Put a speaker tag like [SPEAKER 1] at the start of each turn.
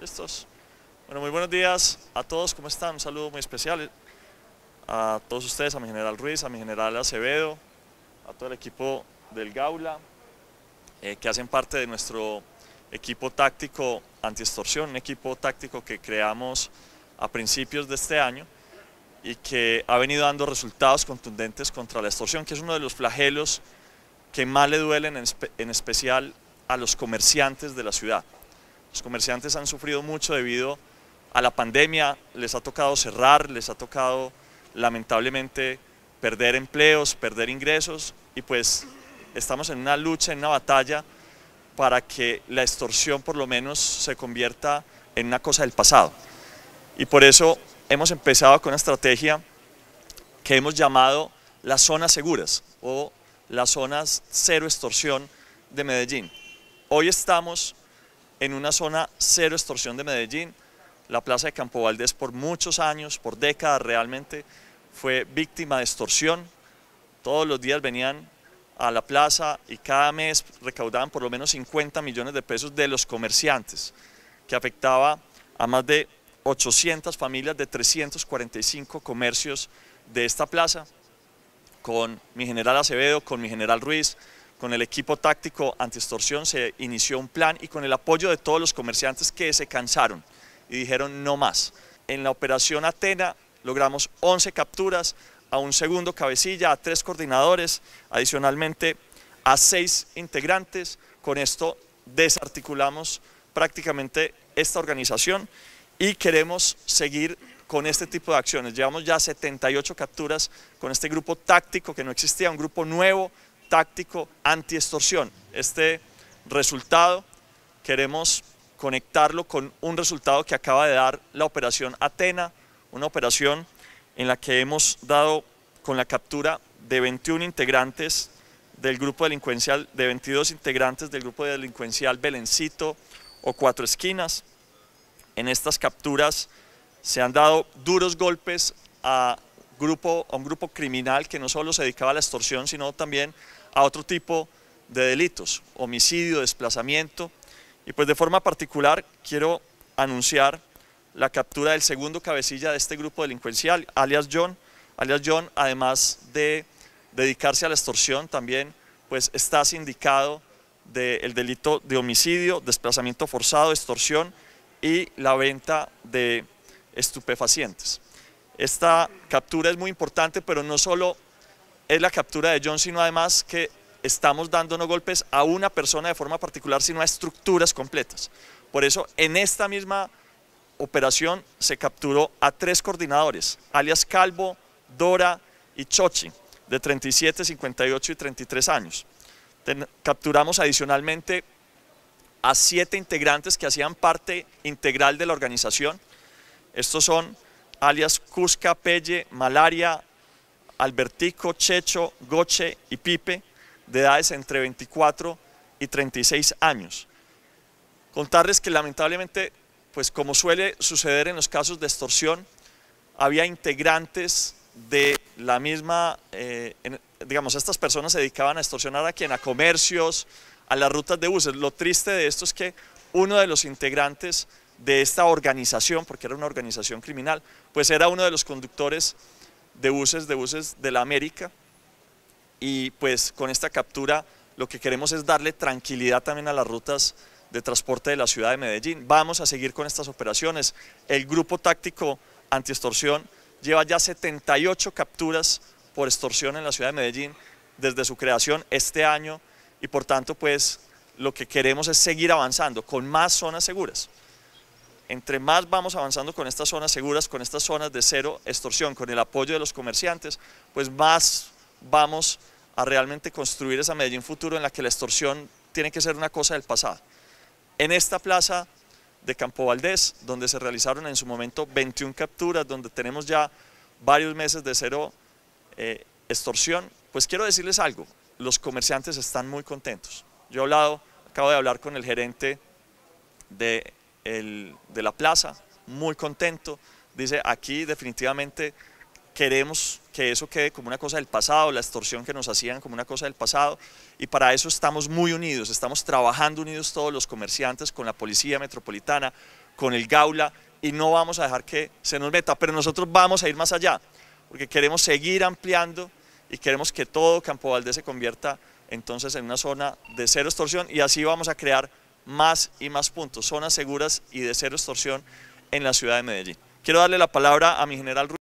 [SPEAKER 1] Listos. Bueno, muy buenos días a todos, ¿cómo están? Un saludo muy especial a todos ustedes, a mi general Ruiz, a mi general Acevedo, a todo el equipo del Gaula, eh, que hacen parte de nuestro equipo táctico anti-extorsión, un equipo táctico que creamos a principios de este año y que ha venido dando resultados contundentes contra la extorsión, que es uno de los flagelos que más le duelen en especial a los comerciantes de la ciudad. Los comerciantes han sufrido mucho debido a la pandemia, les ha tocado cerrar, les ha tocado lamentablemente perder empleos, perder ingresos y pues estamos en una lucha, en una batalla para que la extorsión por lo menos se convierta en una cosa del pasado. Y por eso hemos empezado con una estrategia que hemos llamado las zonas seguras o las zonas cero extorsión de Medellín. Hoy estamos en una zona cero extorsión de Medellín. La plaza de Campo Valdés por muchos años, por décadas realmente, fue víctima de extorsión. Todos los días venían a la plaza y cada mes recaudaban por lo menos 50 millones de pesos de los comerciantes, que afectaba a más de 800 familias de 345 comercios de esta plaza, con mi general Acevedo, con mi general Ruiz, con el equipo táctico anti-extorsión se inició un plan y con el apoyo de todos los comerciantes que se cansaron y dijeron no más. En la operación Atena logramos 11 capturas, a un segundo cabecilla, a tres coordinadores, adicionalmente a seis integrantes. Con esto desarticulamos prácticamente esta organización y queremos seguir con este tipo de acciones. Llevamos ya 78 capturas con este grupo táctico que no existía, un grupo nuevo táctico anti-extorsión. Este resultado queremos conectarlo con un resultado que acaba de dar la operación Atena, una operación en la que hemos dado con la captura de 21 integrantes del grupo delincuencial, de 22 integrantes del grupo delincuencial Belencito o Cuatro Esquinas. En estas capturas se han dado duros golpes a grupo, a un grupo criminal que no solo se dedicaba a la extorsión, sino también a otro tipo de delitos, homicidio, desplazamiento. Y pues de forma particular quiero anunciar la captura del segundo cabecilla de este grupo delincuencial, alias John. Alias John, además de dedicarse a la extorsión, también pues está sindicado del delito de homicidio, desplazamiento forzado, extorsión y la venta de estupefacientes. Esta captura es muy importante, pero no solo es la captura de John, sino además que estamos dándonos golpes a una persona de forma particular, sino a estructuras completas. Por eso, en esta misma operación se capturó a tres coordinadores, alias Calvo, Dora y Chochi, de 37, 58 y 33 años. capturamos adicionalmente a siete integrantes que hacían parte integral de la organización. Estos son alias Cusca, Pelle, Malaria, Albertico, Checho, Goche y Pipe, de edades entre 24 y 36 años. Contarles que lamentablemente, pues como suele suceder en los casos de extorsión, había integrantes de la misma, eh, digamos, estas personas se dedicaban a extorsionar a quien, a comercios, a las rutas de buses. Lo triste de esto es que uno de los integrantes de esta organización, porque era una organización criminal, pues era uno de los conductores de buses, de buses de la América, y pues con esta captura lo que queremos es darle tranquilidad también a las rutas de transporte de la ciudad de Medellín. Vamos a seguir con estas operaciones. El Grupo Táctico Antiextorsión lleva ya 78 capturas por extorsión en la ciudad de Medellín desde su creación este año y por tanto pues lo que queremos es seguir avanzando con más zonas seguras entre más vamos avanzando con estas zonas seguras, con estas zonas de cero extorsión, con el apoyo de los comerciantes, pues más vamos a realmente construir esa Medellín futuro en la que la extorsión tiene que ser una cosa del pasado. En esta plaza de Campo Valdés, donde se realizaron en su momento 21 capturas, donde tenemos ya varios meses de cero eh, extorsión, pues quiero decirles algo, los comerciantes están muy contentos. Yo he hablado, acabo de hablar con el gerente de de la plaza, muy contento. Dice, aquí definitivamente queremos que eso quede como una cosa del pasado, la extorsión que nos hacían como una cosa del pasado, y para eso estamos muy unidos, estamos trabajando unidos todos los comerciantes con la Policía Metropolitana, con el Gaula, y no vamos a dejar que se nos meta, pero nosotros vamos a ir más allá, porque queremos seguir ampliando y queremos que todo Campo valde se convierta entonces en una zona de cero extorsión y así vamos a crear más y más puntos, zonas seguras y de cero extorsión en la ciudad de Medellín. Quiero darle la palabra a mi general